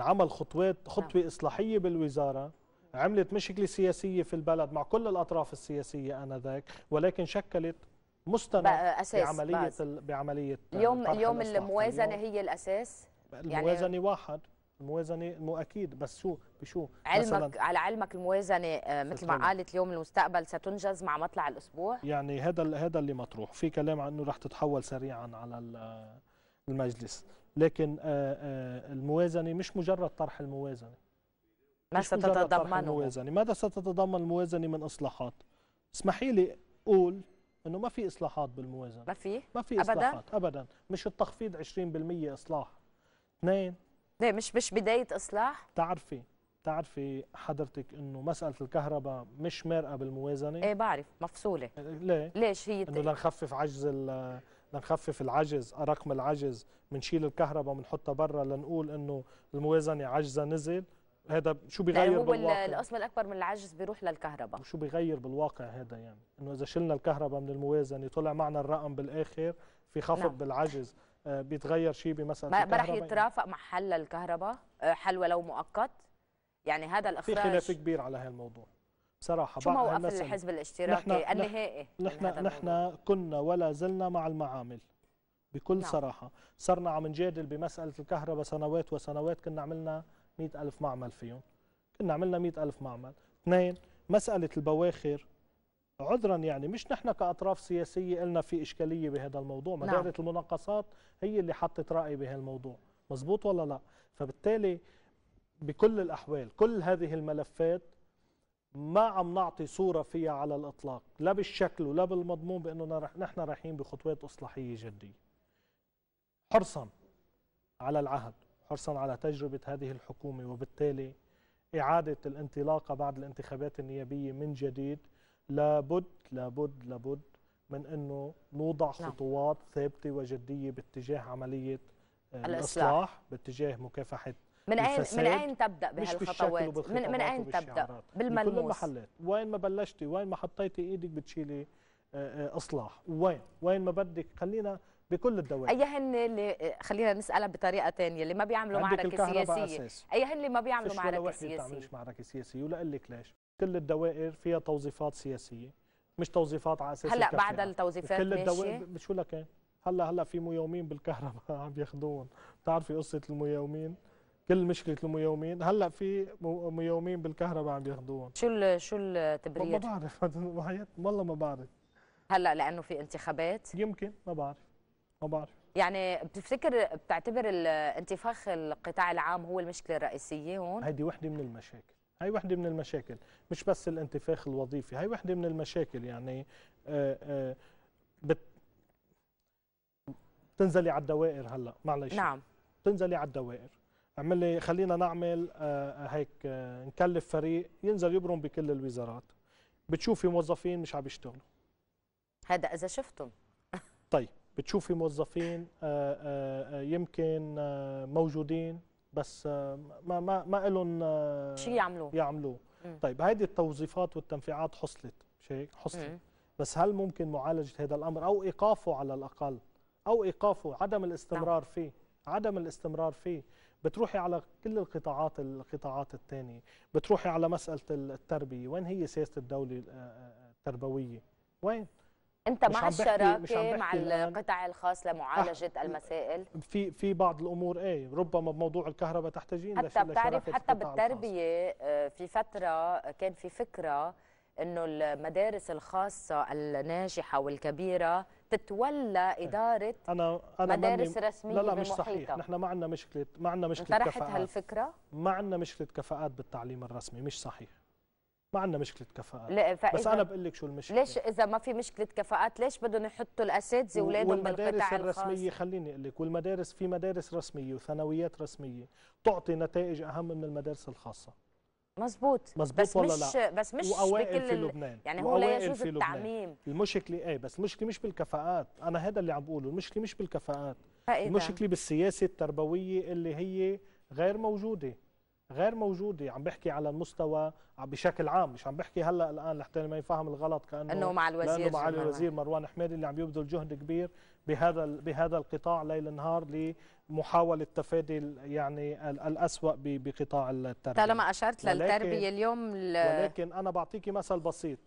عمل خطوات نعم. خطوه اصلاحيه بالوزاره عملت مشكله سياسيه في البلد مع كل الاطراف السياسيه انذاك ولكن شكلت مستند أساس بعمليه بعمليه اليوم اليوم الموازنه هي الاساس يعني الموازنه يعني واحد الموازنه مو اكيد بس شو بشو علمك على علمك الموازنه آه، مثل ما قالت اليوم المستقبل ستنجز مع مطلع الاسبوع يعني هذا هذا اللي مطروح في كلام عن انه رح تتحول سريعا على آه، المجلس لكن آه، الموازنه مش مجرد طرح الموازنه ما ستتضمن الموازنه ماذا ستتضمن الموازنه من اصلاحات اسمحي لي اقول انه ما في اصلاحات بالموازنه ما في ما في اصلاحات ابدا, أبداً. مش التخفيض 20% اصلاح اثنين ليه مش مش بدايه اصلاح تعرفي تعرفي حضرتك انه مساله الكهرباء مش مارقه بالموازنه ايه بعرف مفصوله إيه، ليه ليش هي انه لنخفف عجز لنخفف العجز رقم العجز بنشيل الكهرباء بنحطها برا لنقول انه الموازنه عجزها نزل هذا شو بيغير هو بالواقع القسم الاكبر من العجز بيروح للكهرباء وشو بيغير بالواقع هذا يعني انه اذا شلنا الكهرباء من الموازنه طلع معنا الرقم بالاخر في خفض نعم. بالعجز آه، بيتغير شيء بمثلا ما راح يترافق مع حل الكهرباء آه، حل ولو مؤقت يعني هذا الاخراج في خلاف كبير على هذا الموضوع بصراحه شو موقف الحزب يعني الاشتراكي النهائي نحن يعني نحن كنا ولا زلنا مع المعامل بكل نعم. صراحه صرنا عم نجادل بمساله الكهرباء سنوات وسنوات كنا عملنا مئة ألف معمل فيهم كنا عملنا مئة ألف معمل اثنين مسألة البواخر عذرا يعني مش نحن كأطراف سياسية لنا في إشكالية بهذا الموضوع ما نعم. دائرة المناقصات هي اللي حطت رأي بهالموضوع مزبوط ولا لا فبالتالي بكل الأحوال كل هذه الملفات ما عم نعطي صورة فيها على الإطلاق لا بالشكل ولا بالمضمون بأنه نحن رايحين بخطوات إصلاحية جدية حرصا على العهد حرصا على تجربة هذه الحكومة وبالتالي إعادة الانطلاقة بعد الانتخابات النيابية من جديد لابد لابد لابد من انه نوضع نعم. خطوات ثابته وجديه باتجاه عمليه آه، الاصلاح, الإصلاح باتجاه مكافحه من اين من اين تبدا بهالخطوات من, من اين تبدا بالملموس بكل المحلات وين ما بلشتي وين ما حطيتي ايدك بتشيلي آه، آه، اصلاح وين وين ما بدك خلينا بكل الدوائر اي هن اللي خلينا نسالها بطريقه ثانيه اللي ما بيعملوا معركه سياسيه أساس. اي هن اللي ما بيعملوا معركه سياسيه ما بتعملش معركه سياسيه ولا لك ليش كل الدوائر فيها توظيفات سياسيه مش توظيفات على اساس هلا بعد التوظيفات كل الدوائر شو لك إيه؟ هلا هلا في مياومين [laughs] بالكهرباء عم ياخذون بتعرفي قصه المياومين كل مشكله المياومين هلا في مياومين بالكهرباء عم ياخذون شو الـ شو التبرير ما بعرف [laughs] والله ما بعرف هلا لانه في انتخابات يمكن ما بعرف ما بعرف يعني بتفتكر بتعتبر انتفاخ القطاع العام هو المشكله الرئيسيه هون هيدي وحده من المشاكل هاي واحدة من المشاكل مش بس الانتفاخ الوظيفي هاي واحدة من المشاكل يعني آه، آه، بت تنزلي على الدوائر هلا معلش نعم تنزلي على الدوائر اعملي خلينا نعمل آه، هيك نكلف فريق ينزل يبرم بكل الوزارات بتشوفي موظفين مش عم بيشتغلوا هذا اذا شفتم طيب بتشوفي موظفين يمكن موجودين بس آه، ما ما ما لهم آه، شيء يعملوه يعملوه طيب هيدي التوظيفات والتنفيعات حصلت مش هيك حصلت بس هل ممكن معالجه هذا الامر او ايقافه على الاقل او ايقافه عدم الاستمرار نعم. فيه عدم الاستمرار فيه بتروحي على كل القطاعات القطاعات الثانيه بتروحي على مساله التربيه وين هي سياسه الدوله آه، التربويه وين انت مع الشراكه مع القطاع الخاص لمعالجه أح... المسائل في في بعض الامور ايه ربما بموضوع الكهرباء تحتاجين حتى بتعرف حتى بالتربيه آه، في فتره كان في فكره انه المدارس الخاصه الناجحه والكبيره تتولى إيه. اداره أنا أنا مدارس رسميه لا لا مش صحيح نحن ما عندنا مشكله ما عندنا مشكله كفاءات هالفكره ما عندنا مشكله كفاءات بالتعليم الرسمي مش صحيح ما عندنا مشكله كفاءات بس انا بقول لك شو المشكله ليش اذا ما في مشكله كفاءات ليش بدهم يحطوا الاساتذه اولادهم بالقطاع الخاص الرسميه الخاص. خليني اقول لك والمدارس في مدارس رسميه وثانويات رسميه تعطي نتائج اهم من المدارس الخاصه مزبوط مزبوط بس ولا مش لا بس مش بكل في لبنان يعني هو لا يجوز التعميم المشكله ايه بس المشكله مش بالكفاءات انا هذا اللي عم بقوله المشكله مش بالكفاءات المشكله بالسياسه التربويه اللي هي غير موجوده غير موجوده عم بحكي على المستوى بشكل عام مش عم بحكي هلا الان لحتى ما يفهم الغلط كانه انه مع الوزير لانه مع الوزير مروان حميد اللي عم يبذل جهد كبير بهذا بهذا القطاع ليل نهار لمحاوله تفادي يعني الاسوء بقطاع التربيه طالما اشرت للتربيه اليوم ولكن انا بعطيكي مثل بسيط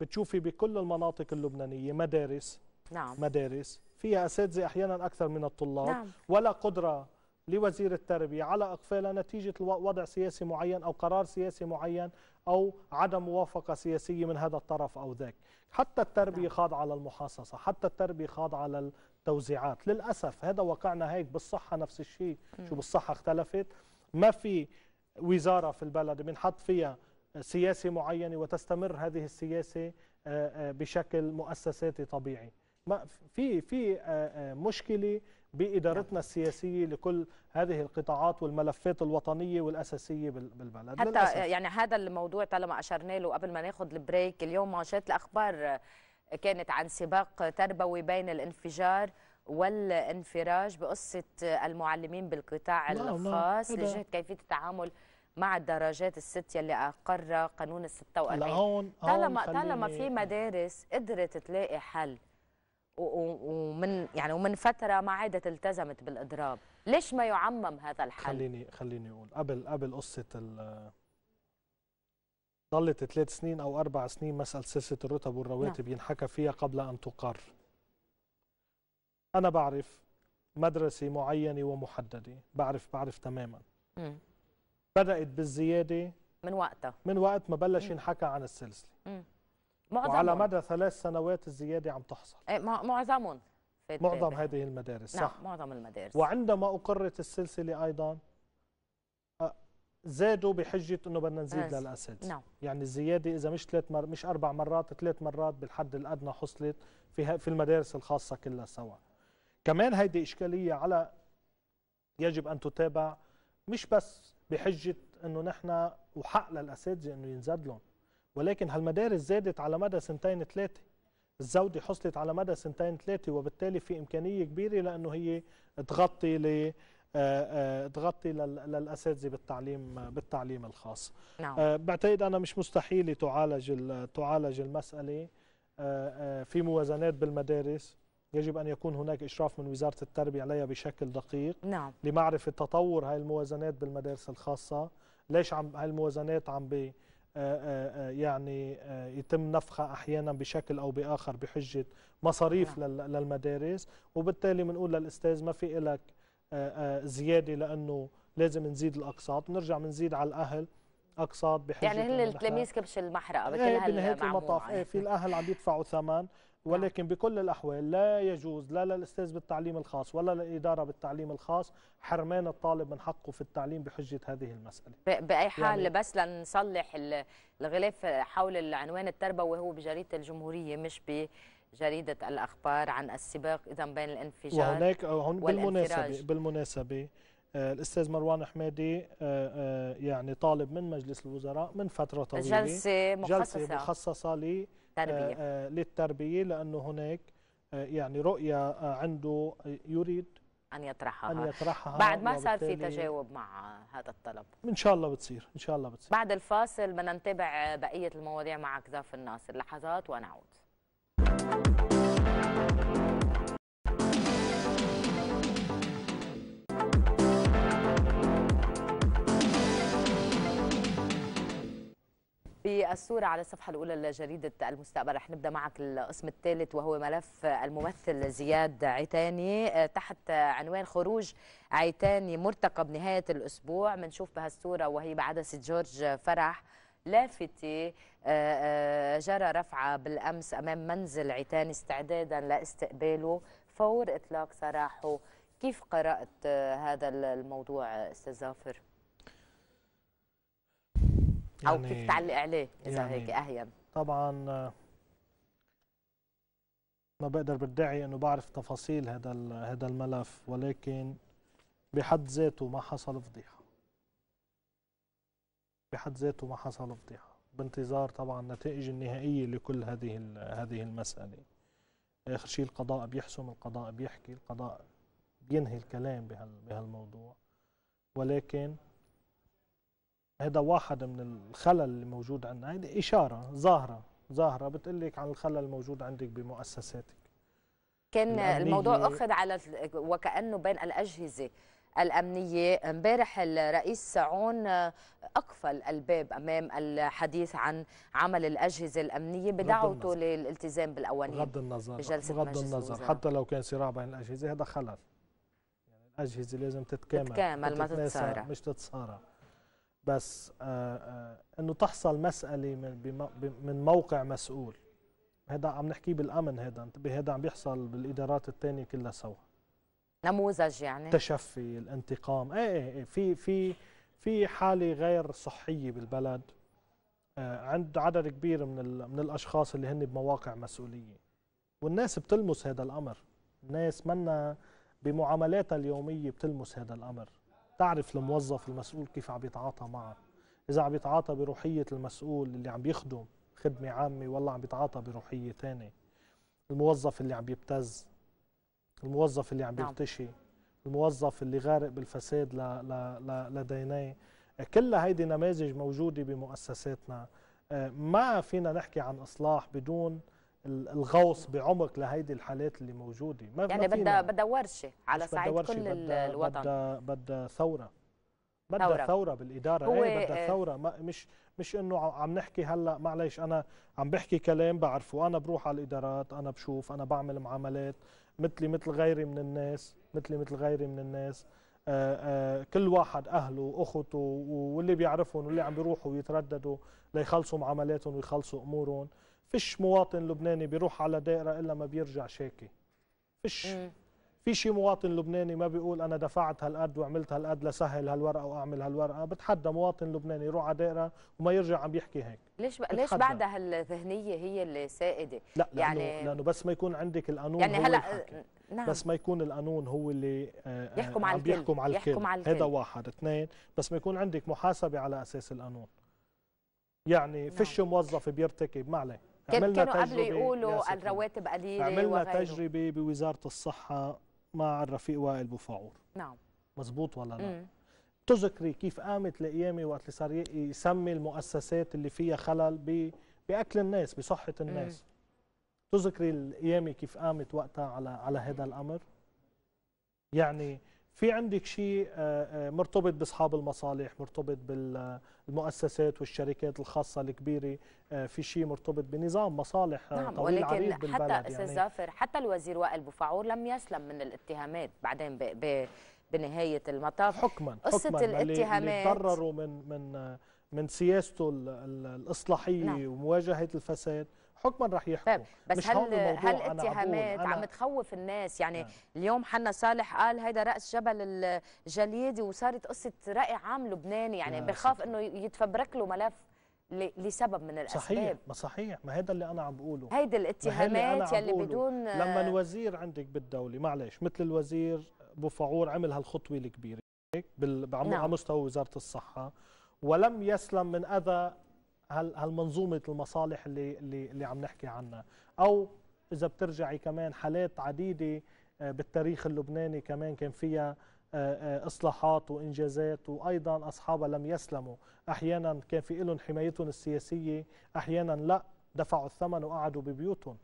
بتشوفي بكل المناطق اللبنانيه مدارس نعم مدارس فيها اساتذه احيانا اكثر من الطلاب نعم. ولا قدره لوزير التربية على أقفالها نتيجة وضع سياسي معين أو قرار سياسي معين أو عدم موافقة سياسية من هذا الطرف أو ذاك حتى التربية نعم. خاضعة على المحاصصة حتى التربية خاضعة على التوزيعات للأسف هذا وقعنا هيك بالصحة نفس الشيء شو بالصحة اختلفت ما في وزارة في البلد بنحط فيها سياسة معينة وتستمر هذه السياسة آه، آه، بشكل مؤسساتي طبيعي ما في في آه، مشكله بادارتنا السياسيه لكل هذه القطاعات والملفات الوطنيه والاساسيه بالبلد حتى للأسف. يعني هذا الموضوع طالما اشرنا له قبل ما ناخذ البريك اليوم مانشات الاخبار كانت عن سباق تربوي بين الانفجار والانفراج بقصه المعلمين بالقطاع الخاص لجهه كيفيه التعامل مع الدرجات الست يلي اقر قانون ال 46 طالما طالما في مدارس قدرت تلاقي حل ومن يعني ومن فتره ما عادت التزمت بالاضراب ليش ما يعمم هذا الحل خليني خليني اقول قبل قبل قصه ال ضلت ثلاث سنين او اربع سنين مساله سلسله الرتب والرواتب نعم. ينحكى فيها قبل ان تقر انا بعرف مدرسه معينه ومحدده بعرف بعرف تماما م. بدات بالزياده من وقتها من وقت ما بلش ينحكى عن السلسله م. معظمهم وعلى مدى ثلاث سنوات الزياده عم تحصل إيه، معظمهم معظم هذه المدارس نعم صح معظم المدارس وعندما اقرت السلسله ايضا زادوا بحجه انه بدنا نزيد إيه، للاساتذه نعم. يعني الزياده اذا مش ثلاث مر... مش اربع مرات ثلاث مرات بالحد الادنى حصلت في في المدارس الخاصه كلها سوا كمان هيدي اشكاليه على يجب ان تتابع مش بس بحجه انه نحن وحق للاساتذه انه ينزاد لهم ولكن هالمدارس زادت على مدى سنتين ثلاثه الزودة حصلت على مدى سنتين ثلاثه وبالتالي في امكانيه كبيره لانه هي تغطي ل آه، آه، تغطي للاساتذه بالتعليم بالتعليم الخاص نعم. آه، بعتقد انا مش مستحيل تعالج تعالج المساله في موازنات بالمدارس يجب أن يكون هناك إشراف من وزارة التربية عليها بشكل دقيق نعم. لمعرفة تطور هاي الموازنات بالمدارس الخاصة ليش عم هاي الموازنات عم بي آه، آه، آه، يعني يتم نفخها احيانا بشكل او باخر بحجه مصاريف نعم. للمدارس وبالتالي بنقول للاستاذ ما في لك زياده لانه لازم نزيد الاقساط بنرجع بنزيد على الاهل اقساط بحجه يعني هن التلاميذ كبش المحرقه إيه، بكل هالمعموعه بنهايه المطاف إيه، في يعني. الاهل عم يدفعوا ثمن نعم. ولكن بكل الأحوال لا يجوز لا للأستاذ بالتعليم الخاص ولا للإدارة بالتعليم الخاص حرمان الطالب من حقه في التعليم بحجة هذه المسألة بأي يعني حال يعني بس لنصلح الغلاف حول العنوان التربوي هو بجريدة الجمهورية مش ب جريدة الأخبار عن السباق إذا بين الانفجار وهناك هون بالمناسبة بالمناسبة آه، الاستاذ مروان حمادي آه، آه، يعني طالب من مجلس الوزراء من فتره طويله جلسه مخصصه جلسه مخصصه للتربية آه، آه، للتربية لأنه هناك آه، يعني رؤية عنده يريد أن يطرحها أن يطرحها بعد ما صار في تجاوب مع هذا الطلب إن شاء الله بتصير إن شاء الله بتصير بعد الفاصل بدنا نتابع بقية المواضيع معك ظرف الناصر لحظات ونعود بالصورة على الصفحة الأولى لجريدة المستقبل رح نبدأ معك القسم الثالث وهو ملف الممثل زياد عيتاني آه، تحت عنوان خروج عيتاني مرتقب نهاية الأسبوع بنشوف بهالصورة وهي بعدسة جورج فرح لافتة آه، آه، جرى رفعة بالأمس أمام منزل عيتاني استعدادا لاستقباله فور إطلاق سراحه كيف قرأت هذا الموضوع أستاذ ظافر؟ او يعني تعلق عليه اذا يعني هيك اهين طبعا آه، ما بقدر بدعي انه بعرف تفاصيل هذا هذا الملف ولكن بحد ذاته ما حصل فضيحه بحد ذاته ما حصل فضيحه بانتظار طبعا النتائج النهائيه لكل هذه هذه المساله اخر شيء القضاء بيحسم القضاء بيحكي القضاء بينهي الكلام بهالموضوع ولكن هذا واحد من الخلل اللي موجود عندنا هيدي إشارة ظاهرة ظاهرة بتقول لك عن الخلل الموجود عندك بمؤسساتك كان الموضوع أخذ على وكأنه بين الأجهزة الأمنية امبارح الرئيس سعون آه، أقفل الباب أمام الحديث عن عمل الأجهزة الأمنية بدعوته للالتزام بالأوانين بغض النظر بجلسة بغض النظر حتى لو كان صراع بين الأجهزة هذا خلل يعني الأجهزة لازم تتكامل تتكامل ما تتصارع مش تتصارع بس آه، آه، انه تحصل مساله من من موقع مسؤول هذا عم نحكي بالامن هذا انتبه هذا عم بيحصل بالادارات الثانيه كلها سوا نموذج يعني تشفي الانتقام ايه ايه اي في في في حاله غير صحيه بالبلد آه، عند عدد كبير من من الاشخاص اللي هن بمواقع مسؤوليه والناس بتلمس هذا الامر الناس منا بمعاملاتها اليوميه بتلمس هذا الامر تعرف الموظف المسؤول كيف عم بيتعاطى معه اذا عم بيتعاطى بروحيه المسؤول اللي عم بيخدم خدمه عامه والله عم بيتعاطى بروحيه ثانيه الموظف اللي عم بيبتز الموظف اللي عم بيرتشي نعم. الموظف اللي غارق بالفساد ل ل ل لدينيه كل هيدي نماذج موجوده بمؤسساتنا آه، ما فينا نحكي عن اصلاح بدون الغوص بعمق لهيدي الحالات اللي موجوده ما يعني بدها بدها ورشه على صعيد كل بدأ الوطن بدها بدها ثوره بدها ثورة. ثوره بالاداره هي ايه بدها آه، ثوره ما مش مش انه عم نحكي هلا معلش انا عم بحكي كلام بعرفه انا بروح على الادارات انا بشوف انا بعمل معاملات مثلي مثل غيري من الناس مثلي مثل غيري من الناس آآ آه، آآ آه، كل واحد اهله واخته واللي بيعرفهم واللي عم بيروحوا ويترددوا ليخلصوا معاملاتهم ويخلصوا امورهم فيش مواطن لبناني بيروح على دائرة إلا ما بيرجع شاكي فيش في شي مواطن لبناني ما بيقول أنا دفعت هالقد وعملت هالقد لسهل هالورقة وأعمل هالورقة بتحدى مواطن لبناني يروح على دائرة وما يرجع عم يحكي هيك ليش بتحدى. ليش بعد هالذهنية هي اللي سائدة؟ لا يعني لأنه, لأنه بس ما يكون عندك القانون يعني هلا نعم. بس ما يكون القانون هو اللي آه، آه، يحكم على الكل يحكم على الكل, يحكم على الكل. هذا واحد اثنين بس ما يكون عندك محاسبة على أساس القانون يعني نعم. فيش موظف بيرتكب ما عليه كانوا قبل يقولوا الرواتب قليله عملنا وغيره. تجربه بوزاره الصحه مع الرفيق وائل بوفاعور نعم مزبوط ولا لا تذكري كيف قامت القيامه وقت اللي صار يسمي المؤسسات اللي فيها خلل ب... باكل الناس بصحه الناس تذكري القيامه كيف قامت وقتها على على هذا الامر يعني في عندك شيء آه، آه، مرتبط باصحاب المصالح مرتبط بالمؤسسات والشركات الخاصه الكبيره آه، في شيء مرتبط بنظام مصالح نعم طويل ولكن عريض بالبلد حتى يعني. استاذ يعني زافر حتى الوزير وائل بوفعور لم يسلم من الاتهامات بعدين ب ب بنهايه المطاف حكما قصه حكماً الاتهامات اللي تضرروا من من من سياسته الاصلاحيه نعم. ومواجهه الفساد حكما رح يحكم طيب، بس مش هل هل اتهامات عم تخوف الناس يعني نعم. اليوم حنا صالح قال هيدا راس جبل الجليدي وصارت قصه راي عام لبناني يعني بخاف انه يتفبرك له ملف لسبب من الاسباب صحيح ما صحيح ما هذا اللي انا عم بقوله هيدي الاتهامات يلي بدون آه، لما الوزير عندك بالدوله معلش مثل الوزير ابو عمل هالخطوه الكبيره هيك نعم. على مستوى وزاره الصحه ولم يسلم من اذى هالمنظومه المصالح اللي اللي, اللي عم نحكي عنها او اذا بترجعي كمان حالات عديده آه، بالتاريخ اللبناني كمان كان فيها آه، آه، اصلاحات وانجازات وايضا اصحابها لم يسلموا احيانا كان في لهم حمايتهم السياسيه احيانا لا دفعوا الثمن وقعدوا ببيوتهم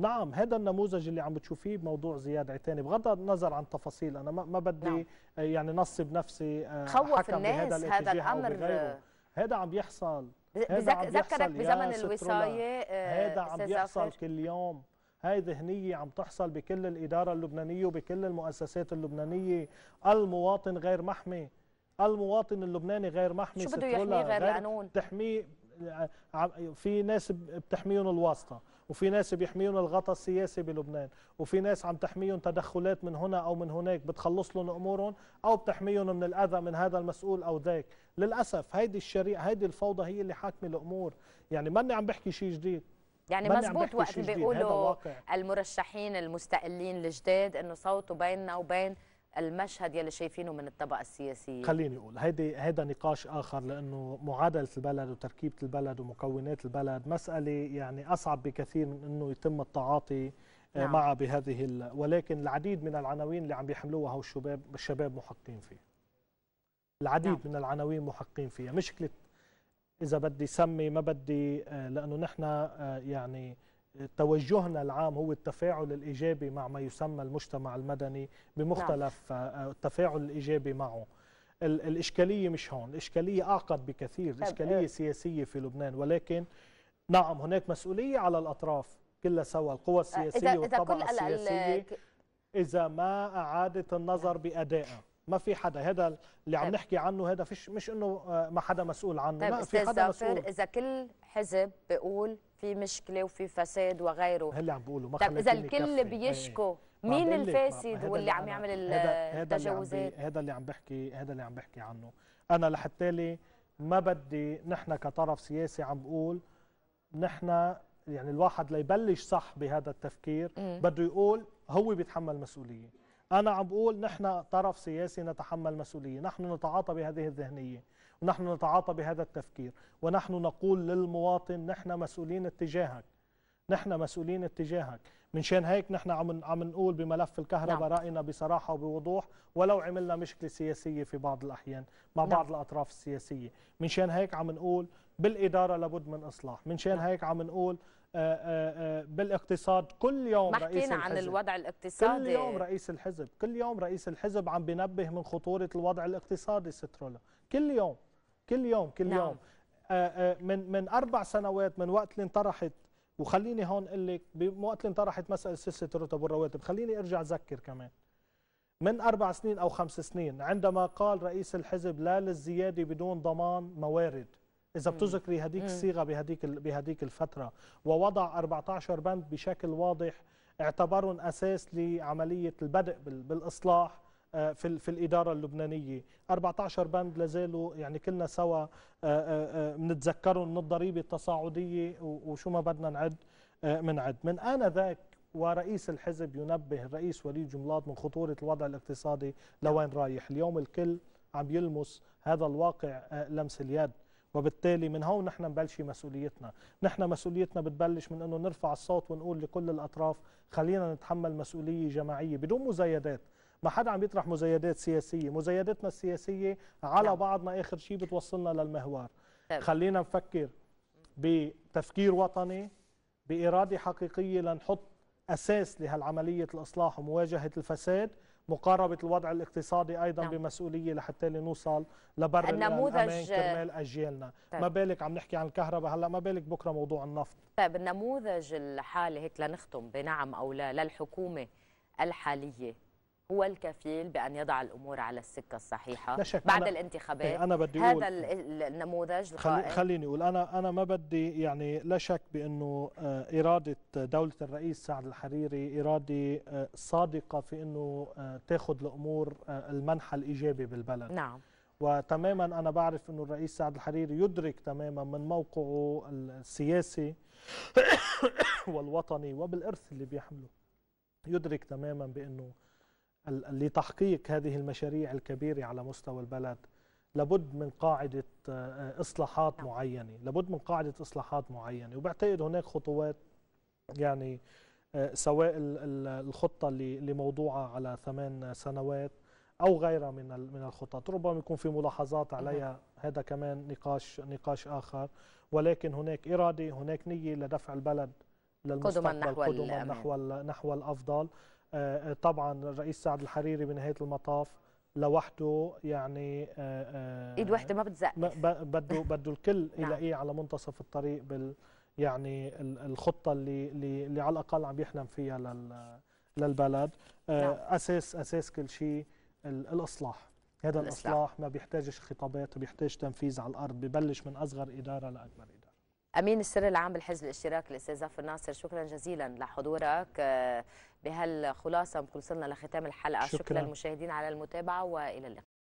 نعم هذا النموذج اللي عم بتشوفيه بموضوع زياد عتاني بغض النظر عن تفاصيل انا ما بدي نعم. يعني نصب نفسي خوف الناس هذا, هذا الامر هذا عم بيحصل بذكرك بزمن الوصايه آه، هذا عم بيحصل كل يوم هذه ذهنية عم تحصل بكل الإدارة اللبنانية وبكل المؤسسات اللبنانية المواطن غير محمي المواطن اللبناني غير محمي شو بده يحميه غير القانون تحميه آه، في ناس بتحميهم الواسطة وفي ناس بيحميهم الغطاء السياسي بلبنان وفي ناس عم تحميهم تدخلات من هنا أو من هناك بتخلص لهم أمورهم أو بتحميهم من الأذى من هذا المسؤول أو ذاك للأسف هيدي الشريعة هيدي الفوضى هي اللي حاكمة الأمور يعني ماني عم بحكي شيء جديد يعني مزبوط وقت بيقولوا المرشحين المستقلين الجداد انه صوته بيننا وبين المشهد يلي شايفينه من الطبقه السياسيه خليني اقول هيدي هيدا نقاش اخر لانه معادله البلد وتركيبه البلد ومكونات البلد مساله يعني اصعب بكثير من انه يتم التعاطي آه، نعم. معها بهذه ال... ولكن العديد من العناوين اللي عم بيحملوها هو الشباب الشباب محقين فيه العديد نعم. من العناوين محقين فيها مشكله اذا بدي سمي ما بدي آه، لانه نحن آه، يعني توجهنا العام هو التفاعل الإيجابي مع ما يسمى المجتمع المدني بمختلف نعم. آه، آه، التفاعل الإيجابي معه الإشكالية مش هون الإشكالية أعقد بكثير الإشكالية سياسية في لبنان ولكن نعم هناك مسؤولية على الأطراف كلها سوا القوى السياسية والطبقة السياسية إذا ما أعادت النظر بأدائها ما في حدا هذا اللي عم طيب. نحكي عنه هذا فيش مش انه آه، ما حدا مسؤول عنه طيب لا في حدا مسؤول اذا كل حزب بيقول في مشكله وفي فساد وغيره هل طيب إيه، إيه. اللي عم بيقولوا ما طيب اذا الكل بيشكو مين الفاسد واللي عم يعمل التجاوزات هذا اللي عم بحكي هذا اللي عم بحكي عنه انا لحتى لي ما بدي نحن كطرف سياسي عم بقول نحن يعني الواحد ليبلش صح بهذا التفكير بده يقول هو بيتحمل مسؤوليه أنا عم بقول نحن طرف سياسي نتحمل مسؤولية نحن نتعاطى بهذه الذهنية ونحن نتعاطى بهذا التفكير ونحن نقول للمواطن نحن مسؤولين اتجاهك نحن مسؤولين اتجاهك من شان هيك نحن عم عم نقول بملف الكهرباء نعم. راينا بصراحه وبوضوح ولو عملنا مشكله سياسيه في بعض الاحيان مع نعم. بعض الاطراف السياسيه من شان هيك عم نقول بالاداره لابد من اصلاح من شان نعم. هيك عم نقول آه، آه، آه، بالاقتصاد كل يوم رئيس الحزب عن الوضع الاقتصادي كل يوم رئيس الحزب كل يوم رئيس الحزب عم بينبه من خطورة الوضع الاقتصادي سترولا كل يوم كل يوم كل نعم. يوم من من أربع سنوات من وقت اللي انطرحت وخليني هون اقول لك بوقت اللي انطرحت مسألة سلسلة الرتب والرواتب خليني أرجع أذكر كمان من أربع سنين أو خمس سنين عندما قال رئيس الحزب لا للزيادة بدون ضمان موارد اذا بتذكري هذيك الصيغه بهذيك بهذيك الفتره ووضع 14 بند بشكل واضح اعتبرهم اساس لعمليه البدء بالاصلاح آه، في في الاداره اللبنانيه 14 بند لازالوا يعني كلنا سوا بنتذكرهم آه، آه، من الضريبه التصاعديه وشو ما بدنا نعد من عد من انذاك ورئيس الحزب ينبه الرئيس وليد جملاط من خطوره الوضع الاقتصادي لوين رايح اليوم الكل عم يلمس هذا الواقع لمس اليد وبالتالي من هون نحن نبلش مسؤوليتنا نحن مسؤوليتنا بتبلش من انه نرفع الصوت ونقول لكل الاطراف خلينا نتحمل مسؤوليه جماعيه بدون مزايدات ما حدا عم يطرح مزايدات سياسيه مزايدتنا السياسيه على نعم. بعضنا اخر شيء بتوصلنا للمهوار طيب. خلينا نفكر بتفكير وطني باراده حقيقيه لنحط اساس لهالعمليه الاصلاح ومواجهه الفساد مقاربه الوضع الاقتصادي ايضا نعم. بمسؤوليه لحتى نوصل لبر النموذج الامان كرمال طيب. اجيالنا طيب. ما بالك عم نحكي عن الكهرباء هلا ما بالك بكره موضوع النفط طيب النموذج الحالي هيك لنختم بنعم او لا للحكومه الحاليه هو الكفيل بأن يضع الأمور على السكة الصحيحة لا شك بعد أنا الانتخابات أنا بدي أقول هذا النموذج خلي خليني أقول أنا أنا ما بدي يعني لا شك بأنه آه، إرادة دولة الرئيس سعد الحريري إرادة آه، صادقة في أنه آه، تاخذ الأمور المنحى الإيجابي بالبلد نعم وتماما أنا بعرف أنه الرئيس سعد الحريري يدرك تماما من موقعه السياسي [coughs] والوطني وبالإرث اللي بيحمله يدرك تماما بأنه لتحقيق هذه المشاريع الكبيرة على مستوى البلد لابد من قاعدة آه، إصلاحات نعم. معينة لابد من قاعدة إصلاحات معينة وبعتقد هناك خطوات يعني آه، سواء الخطة اللي موضوعة على ثمان سنوات أو غيرها من من الخطط ربما يكون في ملاحظات نعم. عليها هذا كمان نقاش نقاش آخر ولكن هناك إرادة هناك نية لدفع البلد للمستقبل قدما نحو, نحو, نحو الأفضل آه، آه، طبعا الرئيس سعد الحريري بنهايه المطاف لوحده يعني آه، ايد واحده ما بتزقف بده [laughs] بده الكل نعم. يلاقيه على منتصف الطريق بال يعني الخطه اللي اللي على الاقل عم يحلم فيها لل للبلد نعم. اساس اساس كل شيء الاصلاح هذا الإصلاح. الاصلاح ما بيحتاجش خطابات بيحتاج تنفيذ على الارض ببلش من اصغر اداره لاكبر اداره امين السر العام بالحزب الاشتراكي الاستاذ ظفر ناصر شكرا جزيلا لحضورك بهالخلاصه وصلنا لختام الحلقه شكرا, شكرا للمشاهدين على المتابعه والى اللقاء